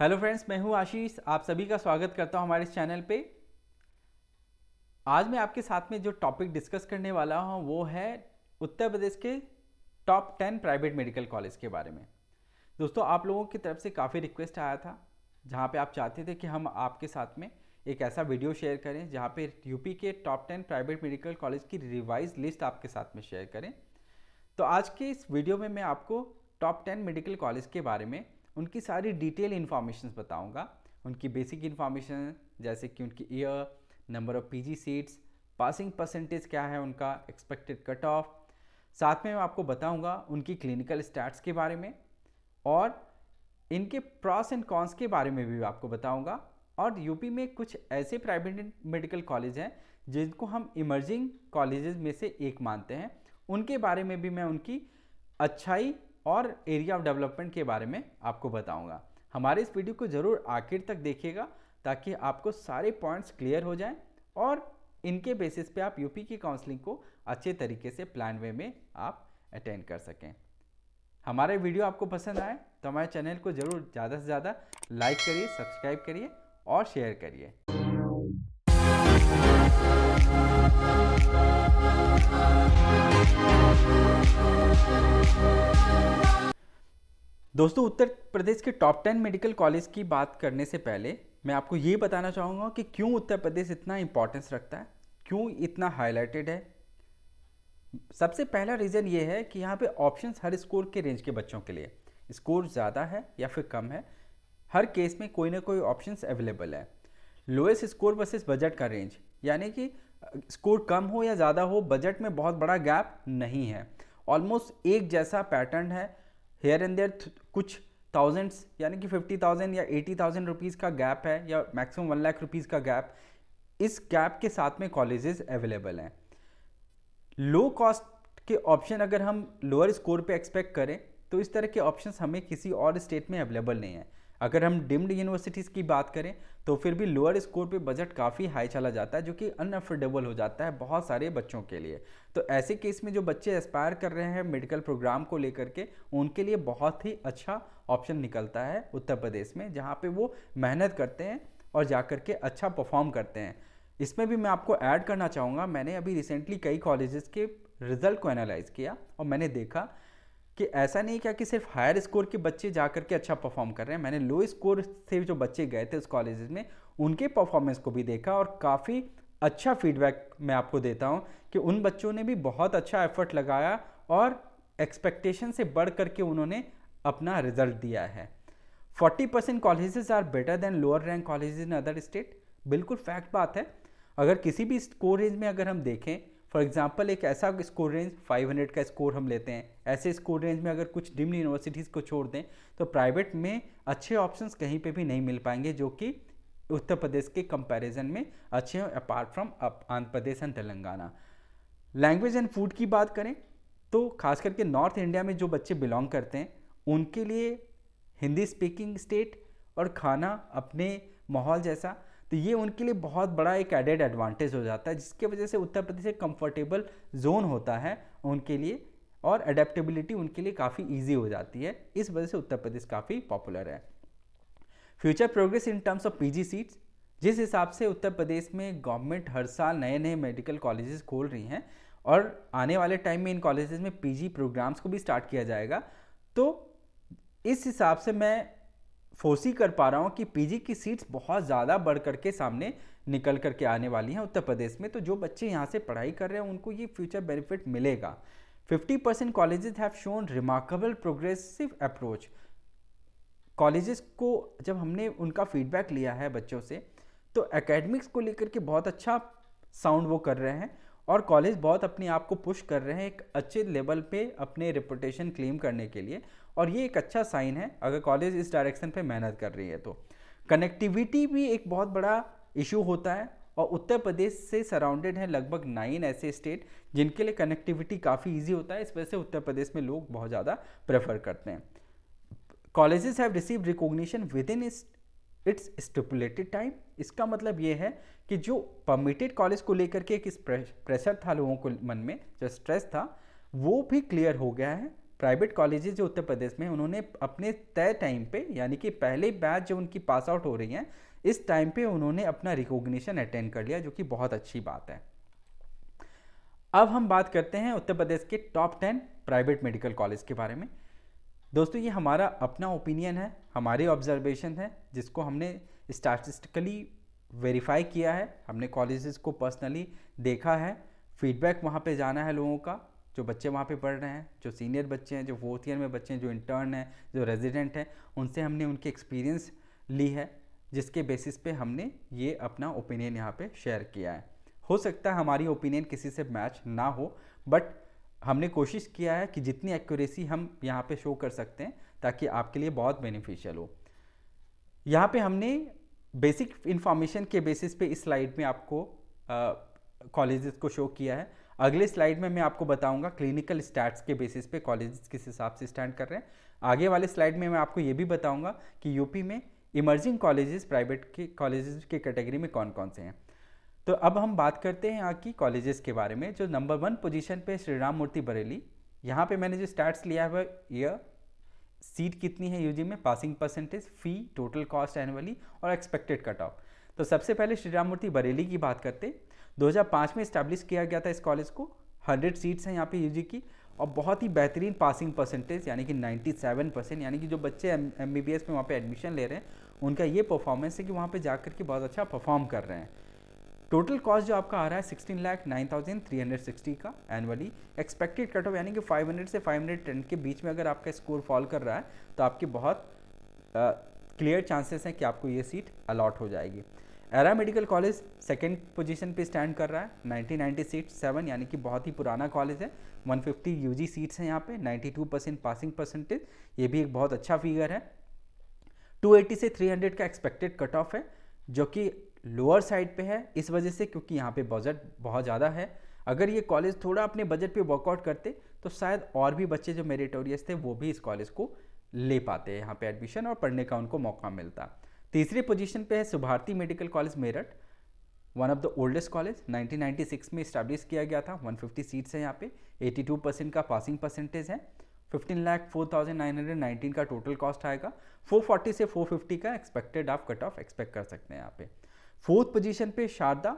Hello friends मैं हूं आशीष आप सभी का स्वागत करता हूं हमारे इस चैनल पे आज मैं आपके साथ में जो टॉपिक डिस्कस करने वाला हूं वो है उत्तर प्रदेश के top ten private medical college के बारे में दोस्तों आप लोगों की तरफ से काफ़ी रिक्वेस्ट आया था जहां पे आप चाहते थे कि हम आपके साथ में एक ऐसा वीडियो शेयर करें जहाँ पर यूपी के top ten private medical college की रिवाइज लिस्ट आपके साथ में शेयर करें तो आज के इस वीडियो में मैं आपको टॉप टेन मेडिकल कॉलेज के बारे में उनकी सारी डिटेल इन्फॉर्मेशन बताऊँगा उनकी बेसिक इन्फॉर्मेशन जैसे कि उनकी year number of PG seats passing percentage क्या है उनका एक्सपेक्टेड कट ऑफ साथ में मैं आपको बताऊंगा उनकी क्लिनिकल स्टैट्स के बारे में और इनके प्रॉस एंड कॉन्स के बारे में भी आपको बताऊंगा और यूपी में कुछ ऐसे प्राइवेट मेडिकल कॉलेज हैं जिनको हम इमर्जिंग कॉलेजेस में से एक मानते हैं उनके बारे में भी मैं उनकी अच्छाई और एरिया ऑफ डेवलपमेंट के बारे में आपको बताऊंगा हमारे इस वीडियो को ज़रूर आखिर तक देखिएगा ताकि आपको सारे पॉइंट्स क्लियर हो जाएं और इनके बेसिस पे आप यूपी की काउंसलिंग को अच्छे तरीके से प्लान वे में आप अटेंड कर सकें हमारे वीडियो आपको पसंद आए तो हमारे चैनल को ज़रूर ज़्यादा से ज़्यादा लाइक करिए सब्सक्राइब करिए और शेयर करिए दोस्तों उत्तर प्रदेश के टॉप टेन मेडिकल कॉलेज की बात करने से पहले मैं आपको ये बताना चाहूँगा कि क्यों उत्तर प्रदेश इतना इम्पोर्टेंस रखता है क्यों इतना हाईलाइटेड है सबसे पहला रीज़न ये है कि यहाँ पे ऑप्शंस हर स्कोर के रेंज के बच्चों के लिए स्कोर ज़्यादा है या फिर कम है हर केस में कोई ना कोई ऑप्शन अवेलेबल है लोएस्ट स्कोर वर्सेज बजट का रेंज यानी कि स्कोर कम हो या ज़्यादा हो बजट में बहुत बड़ा गैप नहीं है ऑलमोस्ट एक जैसा पैटर्न है हेयर एंड देयर कुछ थाउजेंड्स यानी कि फिफ्टी थाउजेंड या एटी थाउजेंड रुपीज़ का गैप है या मैक्सिमम वन लाख रुपीज़ का गैप इस गैप के साथ में कॉलेजेस अवेलेबल हैं लो कॉस्ट के ऑप्शन अगर हम लोअर स्कोर पे एक्सपेक्ट करें तो इस तरह के ऑप्शंस हमें किसी और स्टेट में अवेलेबल नहीं है अगर हम डिम्ड यूनिवर्सिटीज़ की बात करें तो फिर भी लोअर स्कोर पे बजट काफ़ी हाई चला जाता है जो कि अनअफोर्डेबल हो जाता है बहुत सारे बच्चों के लिए तो ऐसे केस में जो बच्चे एस्पायर कर रहे हैं मेडिकल प्रोग्राम को लेकर के उनके लिए बहुत ही अच्छा ऑप्शन निकलता है उत्तर प्रदेश में जहाँ पर वो मेहनत करते हैं और जा के अच्छा परफॉर्म करते हैं इसमें भी मैं आपको ऐड करना चाहूँगा मैंने अभी रिसेंटली कई कॉलेजेस के रिज़ल्ट को एनालाइज़ किया और मैंने देखा कि ऐसा नहीं क्या कि सिर्फ हायर स्कोर के बच्चे जा करके अच्छा परफॉर्म कर रहे हैं मैंने लो स्कोर से जो बच्चे गए थे उस कॉलेज में उनके परफॉर्मेंस को भी देखा और काफ़ी अच्छा फीडबैक मैं आपको देता हूँ कि उन बच्चों ने भी बहुत अच्छा एफर्ट लगाया और एक्सपेक्टेशन से बढ़ करके उन्होंने अपना रिजल्ट दिया है 40 percent colleges are better than lower rank college in other state बिल्कुल फैक्ट बात है अगर किसी भी स्कोर रेंज में अगर हम देखें फॉर एग्जाम्पल एक ऐसा स्कोर रेंज 500 का स्कोर हम लेते हैं ऐसे स्कोर रेंज में अगर कुछ डिम्ड यूनिवर्सिटीज़ को छोड़ दें तो प्राइवेट में अच्छे ऑप्शन कहीं पर भी नहीं मिल पाएंगे जो कि उत्तर प्रदेश के कंपैरिजन में अच्छे हैं apart from Andhra Pradesh and Telangana language and food की बात करें तो खास करके नॉर्थ इंडिया में जो बच्चे बिलोंग करते हैं उनके लिए हिंदी स्पीकिंग स्टेट और खाना अपने माहौल जैसा तो ये उनके लिए बहुत बड़ा एक एडेड एडवांटेज हो जाता है जिसके वजह से उत्तर प्रदेश एक कंफर्टेबल जोन होता है उनके लिए और अडेप्टेबिलिटी उनके लिए काफ़ी ईजी हो जाती है इस वजह से उत्तर प्रदेश काफ़ी पॉपुलर है future progress in terms of PG seats जिस हिसाब से उत्तर प्रदेश में गवर्नमेंट हर साल नए नए मेडिकल कॉलेजेस खोल रही हैं और आने वाले टाइम में इन कॉलेजेस में पीजी प्रोग्राम्स को भी स्टार्ट किया जाएगा तो इस हिसाब से मैं फोसी कर पा रहा हूँ कि पीजी की सीट्स बहुत ज़्यादा बढ़ करके सामने निकल करके आने वाली हैं उत्तर प्रदेश में तो जो बच्चे यहाँ से पढ़ाई कर रहे हैं उनको ये फ्यूचर बेनिफिट मिलेगा 50 percent college have shown remarkable progressive approach colleges को जब हमने उनका फीडबैक लिया है बच्चों से तो एकेडमिक्स को लेकर के बहुत अच्छा साउंड वो कर रहे हैं और कॉलेज बहुत अपने आप को पुश कर रहे हैं एक अच्छे लेवल पे अपने रिपोटेशन क्लेम करने के लिए और ये एक अच्छा साइन है अगर कॉलेज इस डायरेक्शन पे मेहनत कर रही है तो कनेक्टिविटी भी एक बहुत बड़ा इशू होता है और उत्तर प्रदेश से सराउंडेड है लगभग नाइन ऐसे स्टेट जिनके लिए कनेक्टिविटी काफ़ी ईजी होता है इस वजह से उत्तर प्रदेश में लोग बहुत ज़्यादा प्रेफर करते हैं colleges have receive recognition within its stipulated time इसका मतलब ये है कि जो परमिटेड कॉलेज को लेकर के एक प्रेशर था लोगों को मन में जो स्ट्रेस था वो भी क्लियर हो गया है प्राइवेट कॉलेजेस जो उत्तर प्रदेश में उन्होंने अपने तय टाइम पे यानी कि पहले बैच जो उनकी पास आउट हो रही हैं इस टाइम पे उन्होंने अपना रिकॉग्निशन अटेंड कर लिया जो कि बहुत अच्छी बात है अब हम बात करते हैं उत्तर प्रदेश के top ten private medical college के बारे में दोस्तों ये हमारा अपना ओपिनियन है हमारे ऑब्जर्वेशन है जिसको हमने स्टैटिस्टिकली वेरीफाई किया है हमने कॉलेजेस को पर्सनली देखा है फीडबैक वहाँ पे जाना है लोगों का जो बच्चे वहाँ पे पढ़ रहे हैं जो सीनियर बच्चे हैं जो फोर्थ ईयर में बच्चे हैं जो इंटर्न हैं जो रेजिडेंट हैं उनसे हमने उनकी एक्सपीरियंस ली है जिसके बेसिस पे हमने ये अपना ओपिनियन यहाँ पे शेयर किया है हो सकता है हमारी ओपिनियन किसी से मैच ना हो बट हमने कोशिश किया है कि जितनी एक्यूरेसी हम यहाँ पे शो कर सकते हैं ताकि आपके लिए बहुत बेनिफिशियल हो यहाँ पे हमने बेसिक इन्फॉर्मेशन के बेसिस पे इस स्लाइड में आपको कॉलेजेस को शो किया है अगले स्लाइड में मैं आपको बताऊंगा क्लिनिकल स्टैट्स के बेसिस पे कॉलेज किस हिसाब से स्टैंड कर रहे हैं आगे वाले स्लाइड में मैं आपको ये भी बताऊंगा कि यूपी में इमर्जिंग कॉलेजेस प्राइवेट के कॉलेजेस के कैटेगरी में कौन कौन से हैं तो अब हम बात करते हैं यहाँ की कॉलेजेस के बारे में जो नंबर वन पोजिशन पर श्री राम मूर्ति बरेली यहाँ पर मैंने जो स्टैट्स लिया है यह सीट कितनी है यूजी में passing percentage fee total cost annually और एक्सपेक्टेड कट ऑफ तो सबसे पहले श्री राम मूर्ति बरेली की बात करते हैं 2005 में इस्टेब्लिश किया गया था इस कॉलेज को 100 सीट्स हैं यहाँ पे यूजी की और बहुत ही बेहतरीन पासिंग परसेंटेज यानी कि 97 परसेंट यानी कि जो बच्चे एम बी में वहाँ पर एडमिशन ले रहे हैं उनका ये परफॉर्मेंस है कि वहाँ पर जा के बहुत अच्छा परफॉर्म कर रहे हैं टोटल कॉस्ट जो आपका आ रहा है sixteen lakh nine thousand three hundred sixty का एनुअली एक्सपेक्टेड कट ऑफ यानी कि फाइव हंड्रेड से फाइव हंड्रेड टेन के बीच में अगर आपका स्कोर फॉल कर रहा है तो आपके बहुत क्लियर चांसेस हैं कि आपको ये सीट अलॉट हो जाएगी Era medical college second position पे स्टैंड कर रहा है नाइनटी सीट सेवन यानी कि बहुत ही पुराना कॉलेज है 150 जी सीट्स हैं यहाँ पे 92 परसेंट पासिंग परसेंटेज ये भी एक बहुत अच्छा फिगर है 280 से 300 का एक्सपेक्टेड कट ऑफ है जो कि लोअर साइड पे है इस वजह से क्योंकि यहाँ पे बजट बहुत ज़्यादा है अगर ये कॉलेज थोड़ा अपने बजट पे वर्कआउट करते तो शायद और भी बच्चे जो मेरिटोरियस थे वो भी इस कॉलेज को ले पाते हैं यहाँ पे एडमिशन और पढ़ने का उनको मौका मिलता है तीसरी पोजीशन पे है Subharti medical college Meerut one of the oldest college 1996 में इस्टेब्लिश किया गया था 150 सीट्स हैं यहाँ पे 82 परसेंट का पासिंग परसेंटेज है 15 लाख 4919 का टोटल कॉस्ट आएगा 440 से 450 का एक्सपेक्टेड आप कट ऑफ एक्सपेक्ट कर सकते हैं यहाँ पे फोर्थ पोजीशन पे शारदा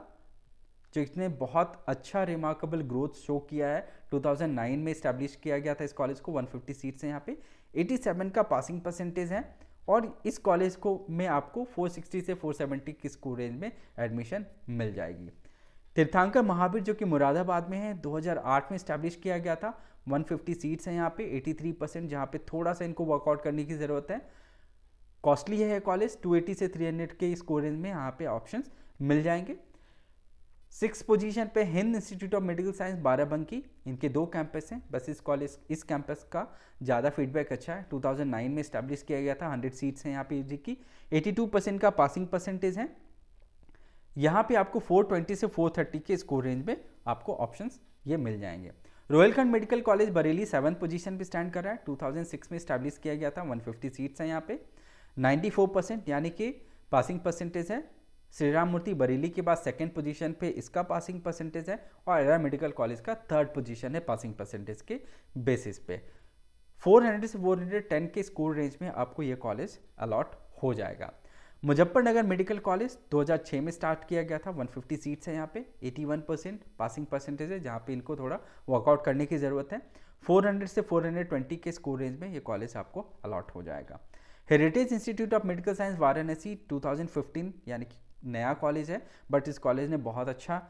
जो इसने बहुत अच्छा रिमार्केबल ग्रोथ शो किया है 2009 में इस्टेब्लिश किया गया था इस कॉलेज को 150 सीट्स हैं यहाँ पे 87 का पासिंग परसेंटेज है और इस कॉलेज को में आपको 460 से 470 की स्कूल रेंज में एडमिशन मिल जाएगी तीर्थांकर महावीर जो कि मुरादाबाद में है 2008 में स्टैब्लिश किया गया था 150 सीट्स हैं यहाँ पे 83 परसेंट जहाँ पे थोड़ा सा इनको वर्कआउट करने की ज़रूरत है कॉस्टली है कॉलेज 280 से 300 के स्कोर रेंज में यहाँ पे ऑप्शंस मिल जाएंगे सिक्स पोजीशन पे Hind institute of medical science Barabanki इनके दो कैंपस हैं बस इस कॉलेज इस कैंपस का ज़्यादा फीडबैक अच्छा है 2009 में इस्टेब्लिश किया गया था 100 सीट्स हैं यहाँ पे जी की 82 परसेंट का पासिंग परसेंटेज है यहाँ पे आपको 420 से 430 के स्कोर रेंज में आपको ऑप्शन ये मिल जाएंगे Rohilkhand medical college Bareilly seven position पर स्टैंड कर रहा है टू में स्टैब्लिश किया गया था वन सीट्स हैं यहाँ पे नाइन्टी परसेंट यानी कि पासिंग परसेंटेज है श्री राम मूर्ति बरेली के बाद सेकंड पोजीशन पे इसका पासिंग परसेंटेज है और एरा मेडिकल कॉलेज का थर्ड पोजीशन है पासिंग परसेंटेज के बेसिस पे 400 से 410 के स्कोर रेंज में आपको ये कॉलेज अलॉट हो जाएगा मुजफ्फरनगर मेडिकल कॉलेज 2006 में स्टार्ट किया गया था 150 सीट्स हैं यहाँ पे 81 परसेंट पासिंग परसेंटेज है जहाँ पे इनको थोड़ा वर्कआउट करने की ज़रूरत है 400 से 420 के स्कोर रेंज में ये कॉलेज आपको अलॉट हो जाएगा heritage institute of medical science Varanasi 2015 यानी कि नया कॉलेज है बट इस कॉलेज ने बहुत अच्छा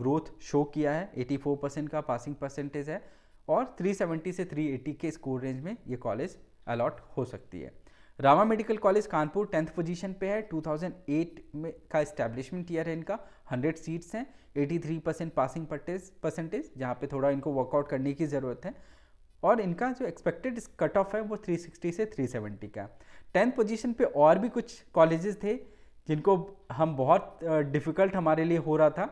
ग्रोथ शो किया है 84 परसेंट का पासिंग परसेंटेज है और 370 से 380 के स्कोर रेंज में ये कॉलेज अलॉट हो सकती है Rama medical college Kanpur tenth position पे है 2008 में का इस्टेब्लिशमेंट ईयर है इनका 100 सीट्स हैं 83 परसेंट पासिंग परसेंटेज जहाँ पे थोड़ा इनको वर्कआउट करने की ज़रूरत है और इनका जो एक्सपेक्टेड कट ऑफ है वो 360 से 370 का टेंथ पोजीशन पे और भी कुछ कॉलेजेस थे जिनको हम बहुत डिफ़िकल्ट हमारे लिए हो रहा था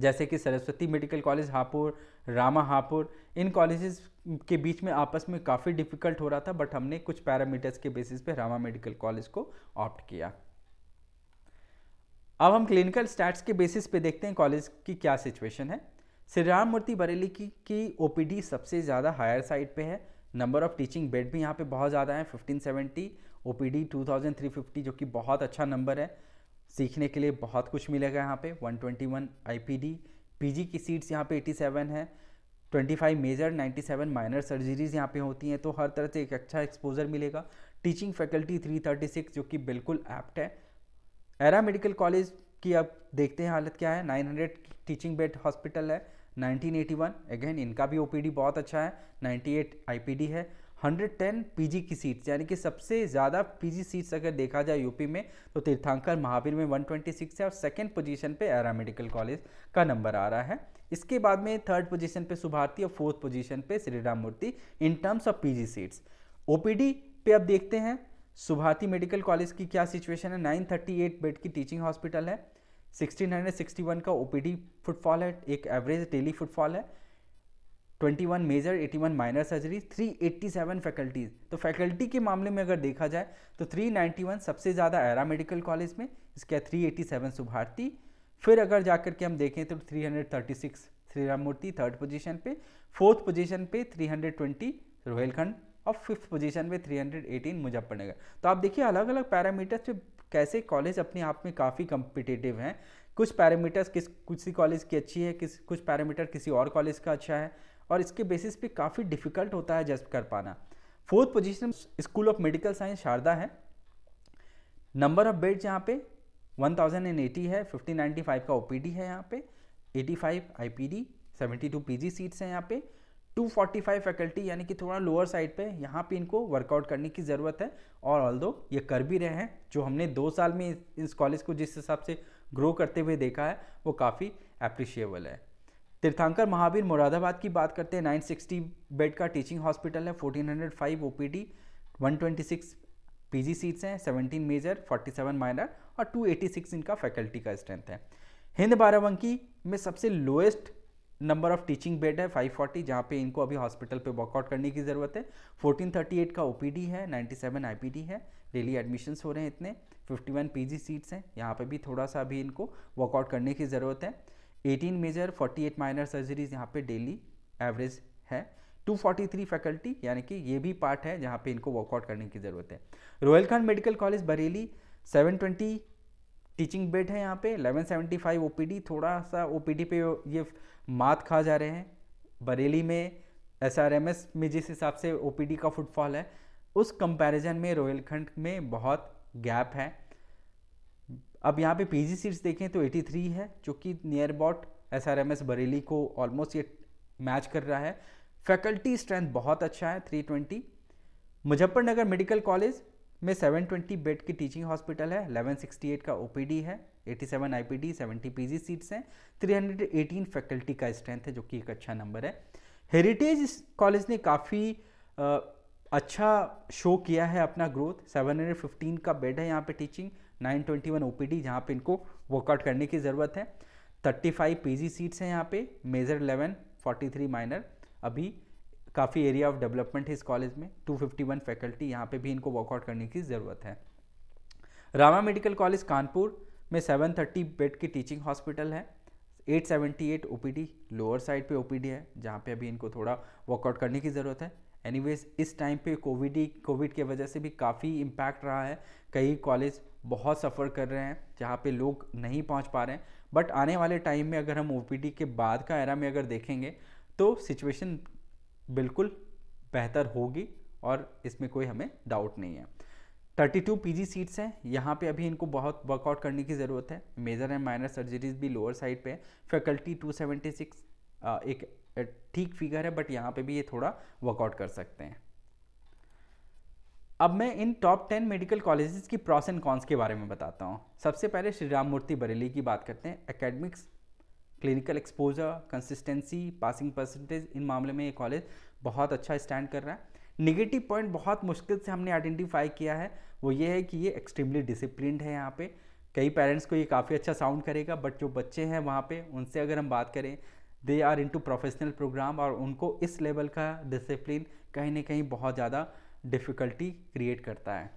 जैसे कि सरस्वती मेडिकल कॉलेज हापुड़ रामा हापुड़ इन कॉलेजेस के बीच में आपस में काफ़ी डिफ़िकल्ट हो रहा था बट हमने कुछ पैरामीटर्स के बेसिस पे रामा मेडिकल कॉलेज को ऑप्ट किया अब हम क्लिनिकल स्टैट्स के बेसिस पे देखते हैं कॉलेज की क्या सिचुएशन है श्री राम मूर्ति बरेली की, की ओपीडी सबसे ज़्यादा हायर साइड पे है नंबर ऑफ़ टीचिंग बेड भी यहाँ पे बहुत ज़्यादा है 1570 ओपीडी 2350 जो कि बहुत अच्छा नंबर है सीखने के लिए बहुत कुछ मिलेगा यहाँ पे 121 आईपीडी पीजी की सीट्स यहाँ पे 87 है 25 मेजर 97 माइनर सर्जरीज यहाँ पे होती हैं तो हर तरह से एक अच्छा एक्सपोजर मिलेगा टीचिंग फैकल्टी 336 जो कि बिल्कुल एप्ट है एरा मेडिकल कॉलेज की अब देखते हैं हालत क्या है 900 टीचिंग बेड हॉस्पिटल है 1981 अगेन इनका भी ओपीडी बहुत अच्छा है 98 आईपीडी है 110 पीजी की सीट्स यानी कि सबसे ज़्यादा पीजी सीट्स अगर देखा जाए यूपी में तो तीर्थांकर महावीर में 126 है और सेकंड पोजीशन पे एरा मेडिकल कॉलेज का नंबर आ रहा है इसके बाद में थर्ड पोजीशन पे सुभारती और फोर्थ पोजीशन पे Shri Ram Murti in terms of P seats O पे अब देखते हैं सुभारती मेडिकल कॉलेज की क्या सिचुएशन है नाइन बेड की टीचिंग हॉस्पिटल है 1661 का ओपीडी फुटफॉल है एक एवरेज डेली फुटफॉल है 21 मेजर 81 माइनर सर्जरी 387 फैकल्टीज़ तो फैकल्टी के मामले में अगर देखा जाए तो 391 सबसे ज़्यादा एरा मेडिकल कॉलेज में इसके 387 सुभारती फिर अगर जाकर के हम देखें तो 336 राम मूर्ति थर्ड पोजीशन पे फोर्थ पोजीशन पे 320 रोहेलखंड और फिफ्थ पोजीशन पे 318 मुजफ्फरनगर तो आप देखिए अलग अलग पैरामीटर्स पे कैसे कॉलेज अपने आप में काफ़ी कंपिटेटिव हैं कुछ पैरामीटर्स किस किसी कॉलेज की अच्छी है किस कुछ पैरामीटर किसी और कॉलेज का अच्छा है और इसके बेसिस पे काफ़ी डिफिकल्ट होता है जज कर पाना fourth position school of medical science Sharda है नंबर ऑफ बेड्स यहाँ पे 1080 है 1595 का ओपीडी है यहाँ पे 85 आईपीडी 72 पीजी सीट्स हैं यहाँ पे 245 फैकल्टी यानी कि थोड़ा लोअर साइड पे यहाँ पे इनको वर्कआउट करने की ज़रूरत है और ऑल दो ये कर भी रहे हैं जो हमने दो साल में इस कॉलेज को जिस हिसाब से ग्रो करते हुए देखा है वो काफ़ी अप्रिशिएबल है तीर्थांकर महावीर मुरादाबाद की बात करते हैं 960 बेड का टीचिंग हॉस्पिटल है 1405 ओपीडी 126 पीजी सीट्स हैं 17 मेजर 47 माइनर और 286 इनका फैकल्टी का स्ट्रेंथ है हिंद बाराबंकी में सबसे lowest number of teaching bed है 540 जहाँ पे इनको अभी हॉस्पिटल पे वर्कआउट करने की ज़रूरत है 1438 का ओपीडी है 97 डी है डेली एडमिशन्स हो रहे हैं इतने 51 जी सीट्स हैं यहाँ पे भी थोड़ा सा अभी इनको वर्कआउट करने की ज़रूरत है 18 मेजर 48 माइनर सर्जरीज यहाँ पे डेली एवरेज है 243 फैकल्टी यानी कि ये भी पार्ट है जहाँ पर इनको वर्कआउट करने की ज़रूरत है Rohilkhand medical college Bareilly twenty teaching bed है यहाँ पे 1175 ओपीडी थोड़ा सा ओपीडी पे ये मात खा जा रहे हैं बरेली में एसआरएमएस में जिस हिसाब से ओपीडी का फुटफॉल है उस कंपैरिजन में खंड में बहुत गैप है अब यहाँ पे पीजी सीट्स देखें तो 83 है जो कि नियर अबाउट एस बरेली को ऑलमोस्ट ये मैच कर रहा है फैकल्टी स्ट्रेंथ बहुत अच्छा है 320 मुजफ्फरनगर मेडिकल कॉलेज में 720 बेड की टीचिंग हॉस्पिटल है 1168 का ओपीडी है 87 सेवेंटी पी पीजी सीट्स हैं 318 फैकल्टी का स्ट्रेंथ है जो कि एक अच्छा नंबर है हेरिटेज कॉलेज ने काफ़ी अच्छा शो किया है अपना ग्रोथ 715 का बेड है यहाँ पे टीचिंग 921 डी जहाँ पे इनको वर्कआउट करने की ज़रूरत है 35 पीजी सीट्स हैं यहाँ पे मेजर 11 43 माइनर अभी काफ़ी एरिया ऑफ डेवलपमेंट है इस कॉलेज में 251 फैकल्टी यहाँ पे भी इनको वर्कआउट करने की ज़रूरत है रामा मेडिकल कॉलेज कानपुर में 730 बेड की टीचिंग हॉस्पिटल है 878 ओपीडी लोअर साइड पे ओपीडी है जहाँ पे अभी इनको थोड़ा वर्कआउट करने की ज़रूरत है एनीवेज इस टाइम पे कोविड ही कोविड के वजह से भी काफ़ी इम्पैक्ट रहा है कई कॉलेज बहुत सफ़र कर रहे हैं जहाँ पे लोग नहीं पहुँच पा रहे हैं बट आने वाले टाइम में अगर हम ओ के बाद का एरा में अगर देखेंगे तो सिचुएशन बिल्कुल बेहतर होगी और इसमें कोई हमें डाउट नहीं है 32 जी सीट्स हैं यहाँ पे अभी इनको बहुत वर्कआउट करने की ज़रूरत है मेजर एंड माइनर सर्जरीज भी लोअर साइड पे है फैकल्टी 276 एक ठीक फिगर है बट यहाँ पे भी ये थोड़ा वर्कआउट कर सकते हैं अब मैं इन टॉप टेन मेडिकल कॉलेजेस की प्रॉस एंड कॉन्स के बारे में बताता हूँ सबसे पहले श्री राम मूर्ति बरेली की बात करते हैं academics clinical exposure consistency passing percentage इन मामले में ये कॉलेज बहुत अच्छा स्टैंड कर रहा है निगेटिव पॉइंट बहुत मुश्किल से हमने आइडेंटिफाई किया है वो ये है कि ये एक्सट्रीमली डिसिप्लिनड है यहाँ पे कई पेरेंट्स को ये काफ़ी अच्छा साउंड करेगा बट जो बच्चे हैं वहाँ पे उनसे अगर हम बात करें they are into professional program और उनको इस लेवल का डिसिप्लिन कहीं ना कहीं बहुत ज़्यादा डिफ़िकल्टी क्रिएट करता है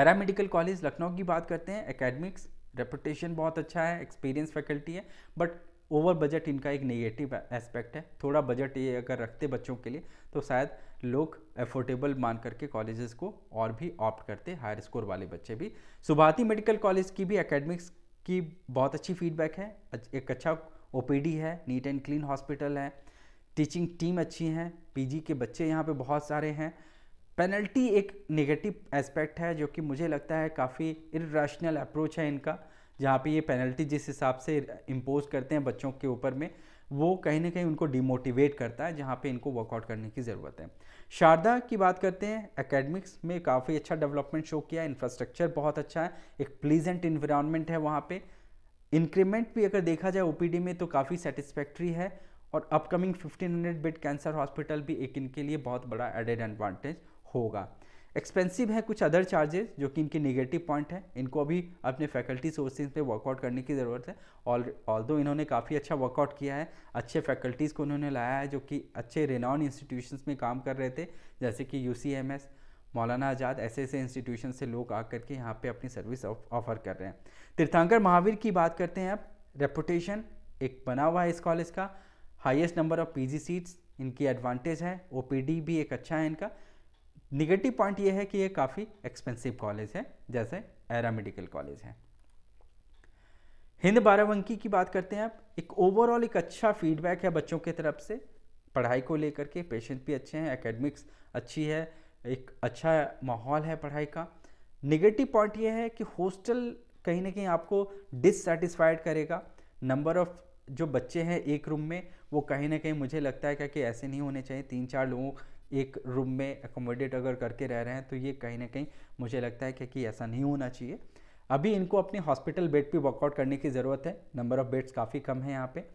एरा मेडिकल कॉलेज लखनऊ की बात करते हैं एकेडमिक्स रेपुटेशन बहुत अच्छा है एक्सपीरियंस फैकल्टी है बट ओवर बजट इनका एक नेगेटिव एस्पेक्ट है थोड़ा बजट ये अगर रखते बच्चों के लिए तो शायद लोग एफोर्डेबल मान करके कॉलेजेस को और भी ऑप्ट करते हायर स्कोर वाले बच्चे भी सुभाती मेडिकल कॉलेज की भी एकेडमिक्स की बहुत अच्छी फीडबैक है एक अच्छा ओ है नीट एंड क्लीन हॉस्पिटल है टीचिंग टीम अच्छी हैं पीजी के बच्चे यहाँ पे बहुत सारे हैं पेनल्टी एक नेगेटिव एस्पेक्ट है जो कि मुझे लगता है काफ़ी इरेशनल अप्रोच है इनका जहाँ पे ये पेनल्टी जिस हिसाब से इम्पोज करते हैं बच्चों के ऊपर में वो कहीं ना कहीं उनको डिमोटिवेट करता है जहाँ पे इनको वर्कआउट करने की ज़रूरत है शारदा की बात करते हैं एकेडमिक्स में काफ़ी अच्छा डेवलपमेंट शो किया इंफ्रास्ट्रक्चर बहुत अच्छा है एक प्लीजेंट इन्वायरमेंट है वहाँ पर इंक्रीमेंट भी अगर देखा जाए ओ में तो काफ़ी सेटिस्फैक्ट्री है और अपकमिंग 1500 बेड कैंसर हॉस्पिटल भी एक इनके लिए बहुत बड़ा एडेड एडवांटेज होगा एक्सपेंसिव है कुछ अदर चार्जेस जो कि इनके निगेटिव पॉइंट हैं इनको अभी अपने फैकल्टी सोर्सेज पे वर्कआउट करने की ज़रूरत है ऑल ऑल दो इन्होंने काफ़ी अच्छा वर्कआउट किया है अच्छे फैकल्टीज़ को इन्होंने लाया है जो कि अच्छे रेनॉन इंस्टीट्यूशंस में काम कर रहे थे जैसे कि यू मौलाना आज़ाद ऐसे ऐसे इंस्टीट्यूशन से लोग आ करके यहाँ पर अपनी सर्विस ऑफर कर रहे हैं तीर्थांकर महावीर की बात करते हैं अब रेपुटेशन एक बना हुआ है इस कॉलेज का highest number of P seats इनकी एडवांटेज है ओ भी एक अच्छा है इनका निगेटिव पॉइंट ये है कि ये काफ़ी एक्सपेंसिव कॉलेज है जैसे एरा मेडिकल कॉलेज है हिंद बाराबंकी की बात करते हैं आप एक ओवरऑल एक अच्छा फीडबैक है बच्चों की तरफ से पढ़ाई को लेकर के पेशेंट भी अच्छे हैं एकेडमिक्स अच्छी है एक अच्छा माहौल है पढ़ाई का निगेटिव पॉइंट ये है कि हॉस्टल कहीं ना कहीं आपको डिससेटिस्फाइड करेगा नंबर ऑफ जो बच्चे हैं एक रूम में वो कहीं ना कहीं मुझे लगता है क्या कि ऐसे नहीं होने चाहिए तीन चार लोगों एक रूम में एकोमोडेट अगर करके रह रहे हैं तो ये कहीं ना कहीं मुझे लगता है कि, ऐसा नहीं होना चाहिए अभी इनको अपने हॉस्पिटल बेड पर वर्कआउट करने की ज़रूरत है नंबर ऑफ़ बेड्स काफ़ी कम है यहाँ पर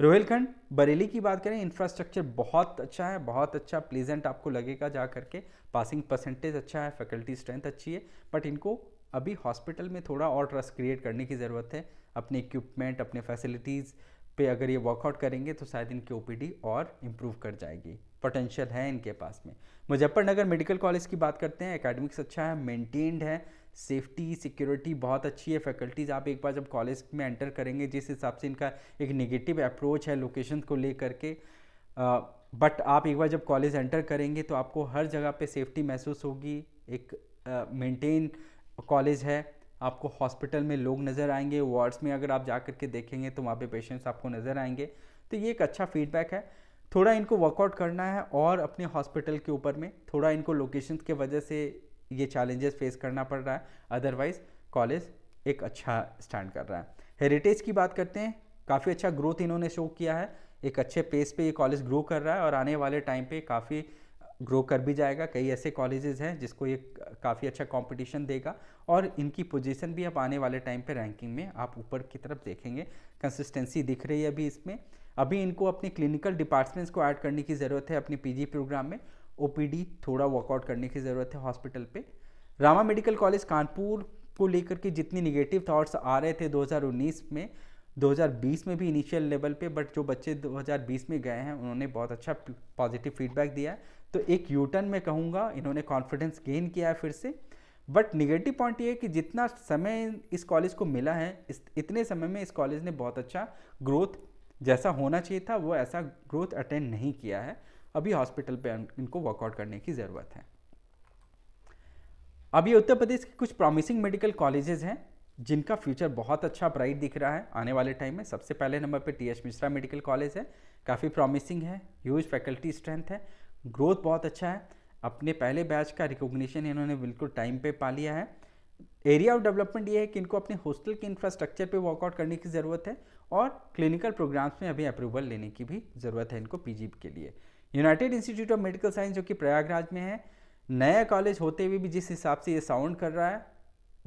रोहिलखंड बरेली की बात करें इंफ्रास्ट्रक्चर बहुत अच्छा है बहुत अच्छा प्लीजेंट आपको लगेगा जा करके पासिंग परसेंटेज अच्छा है फैकल्टी स्ट्रेंथ अच्छी है बट इनको अभी हॉस्पिटल में थोड़ा और ट्रस्ट क्रिएट करने की ज़रूरत है अपने इक्विपमेंट अपने फैसिलिटीज़ पे अगर ये वर्कआउट करेंगे तो शायद इनकी ओ और इम्प्रूव कर जाएगी पोटेंशियल है इनके पास में मुजफ्फरनगर मेडिकल कॉलेज की बात करते हैं एकेडमिक्स अच्छा है मेंटेन्ड है सेफ्टी सिक्योरिटी बहुत अच्छी है फैकल्टीज़ आप एक बार जब कॉलेज में एंटर करेंगे जिस हिसाब से इनका एक निगेटिव अप्रोच है लोकेशन को ले करके बट आप एक बार जब कॉलेज एंटर करेंगे तो आपको हर जगह पे सेफ्टी महसूस होगी एक मेंटेन कॉलेज है आपको हॉस्पिटल में लोग नज़र आएंगे वार्ड्स में अगर आप जा के देखेंगे तो वहाँ पर पेशेंट्स आपको नज़र आएंगे तो ये एक अच्छा फीडबैक है थोड़ा इनको वर्कआउट करना है और अपने हॉस्पिटल के ऊपर में थोड़ा इनको लोकेशन के वजह से ये चैलेंजेस फेस करना पड़ रहा है अदरवाइज़ कॉलेज एक अच्छा स्टैंड कर रहा है हेरिटेज की बात करते हैं काफ़ी अच्छा ग्रोथ इन्होंने शो किया है एक अच्छे पेस पे ये कॉलेज ग्रो कर रहा है और आने वाले टाइम पे काफ़ी ग्रो कर भी जाएगा कई ऐसे कॉलेजेस हैं जिसको ये काफ़ी अच्छा कंपटीशन देगा और इनकी पोजीशन भी अब आने वाले टाइम पे रैंकिंग में आप ऊपर की तरफ देखेंगे कंसिस्टेंसी दिख रही है अभी इसमें अभी इनको अपने क्लिनिकल डिपार्टमेंट्स को ऐड करने की ज़रूरत है अपने पीजी प्रोग्राम में ओ थोड़ा वर्कआउट करने की ज़रूरत है हॉस्पिटल पर रामा मेडिकल कॉलेज कानपुर को लेकर के जितनी निगेटिव थाट्स आ रहे थे दो में 2020 में भी इनिशियल लेवल पे बट जो बच्चे 2020 में गए हैं उन्होंने बहुत अच्छा पॉजिटिव फीडबैक दिया है तो एक यूटर्न में कहूँगा इन्होंने कॉन्फिडेंस गेन किया है फिर से बट निगेटिव पॉइंट ये है कि जितना समय इस कॉलेज को मिला है इस इतने समय में इस कॉलेज ने बहुत अच्छा ग्रोथ जैसा होना चाहिए था वो ऐसा ग्रोथ अटेंड नहीं किया है अभी हॉस्पिटल पे इनको वर्कआउट करने की ज़रूरत है अब ये उत्तर प्रदेश के कुछ प्रॉमिसिंग मेडिकल कॉलेजेस हैं जिनका फ्यूचर बहुत अच्छा ब्राइट दिख रहा है आने वाले टाइम में सबसे पहले नंबर पे टी मिश्रा मेडिकल कॉलेज है काफ़ी प्रॉमिसिंग है ह्यूज फैकल्टी स्ट्रेंथ है ग्रोथ बहुत अच्छा है अपने पहले बैच का रिकॉग्निशन इन्होंने बिल्कुल टाइम पे पा लिया है एरिया ऑफ डेवलपमेंट ये है कि इनको अपने हॉस्टल के इंफ्रास्ट्रक्चर पे वर्कआउट करने की ज़रूरत है और क्लिनिकल प्रोग्राम्स में अभी अप्रूवल लेने की भी ज़रूरत है इनको पी के लिए United Institute of medical Science जो कि प्रयागराज में है नया कॉलेज होते हुए भी जिस हिसाब से ये साउंड कर रहा है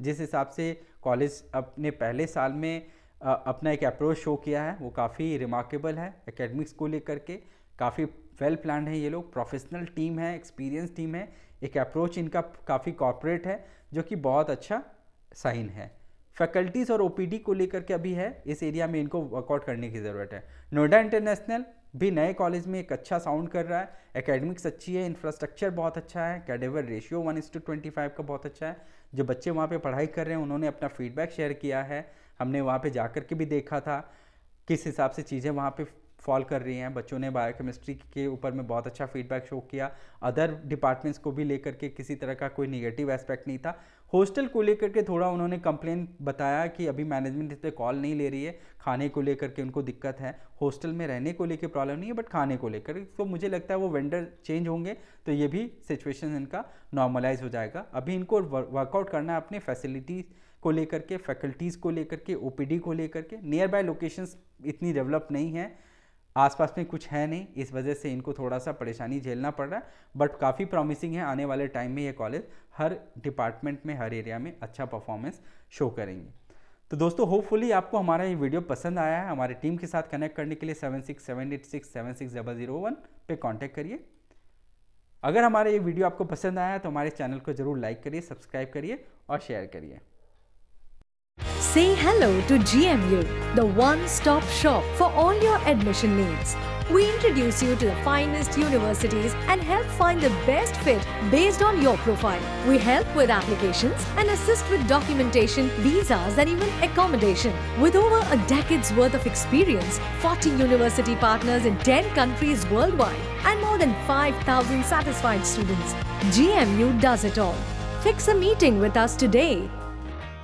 जिस हिसाब से कॉलेज अपने पहले साल में अपना एक अप्रोच शो किया है वो काफ़ी रिमार्केबल है एकेडमिक्स को लेकर के काफ़ी वेल प्लान है ये लोग प्रोफेशनल टीम है एक्सपीरियंस टीम है एक अप्रोच इनका काफ़ी कॉपरेट है जो कि बहुत अच्छा साइन है फैकल्टीज़ और ओपीडी को लेकर के अभी है इस एरिया में इनको वर्कआउट करने की ज़रूरत है नोएडा इंटरनेशनल भी नए कॉलेज में एक अच्छा साउंड कर रहा है एकेडमिक्स अच्छी है इंफ्रास्ट्रक्चर बहुत अच्छा है cadaver ratio one is to twenty five का बहुत अच्छा है जो बच्चे वहाँ पे पढ़ाई कर रहे हैं उन्होंने अपना फीडबैक शेयर किया है हमने वहाँ पे जाकर के भी देखा था किस हिसाब से चीज़ें वहाँ पे फॉल कर रही हैं बच्चों ने बायोकेमिस्ट्री के ऊपर में बहुत अच्छा फीडबैक शो किया अदर डिपार्टमेंट्स को भी लेकर के किसी तरह का कोई निगेटिव एस्पेक्ट नहीं था हॉस्टल को लेकर के थोड़ा उन्होंने कंप्लेन बताया कि अभी मैनेजमेंट इस पर कॉल नहीं ले रही है खाने को लेकर के उनको दिक्कत है हॉस्टल में रहने को लेकर प्रॉब्लम नहीं है बट खाने को लेकर तो मुझे लगता है वो वेंडर चेंज होंगे तो ये भी सिचुएशन इनका नॉर्मलाइज हो जाएगा अभी इनको वर्कआउट करना है अपने फैसिलिटीज़ को लेकर के फैकल्टीज़ को लेकर के ओ को लेकर के नियर बाय लोकेशंस इतनी डेवलप नहीं है आसपास में कुछ है नहीं इस वजह से इनको थोड़ा सा परेशानी झेलना पड़ रहा है बट काफ़ी प्रॉमिसिंग है आने वाले टाइम में ये कॉलेज हर डिपार्टमेंट में हर एरिया में अच्छा परफॉर्मेंस शो करेंगे तो दोस्तों होपफुली आपको हमारा ये वीडियो पसंद आया है हमारे टीम के साथ कनेक्ट करने के लिए seven six seven eight six seven six double zero one पर कॉन्टैक्ट करिए अगर हमारा ये वीडियो आपको पसंद आया है तो हमारे चैनल को जरूर लाइक करिए सब्सक्राइब करिए और शेयर करिए Say hello to GMU, the one stop shop for all your admission needs. We introduce you to the finest universities and help find the best fit based on your profile. We help with applications and assist with documentation, visas, and even accommodation. With over a decade's worth of experience, 40 university partners in 10 countries worldwide, and more than 5,000 satisfied students, GMU does it all. Fix a meeting with us today.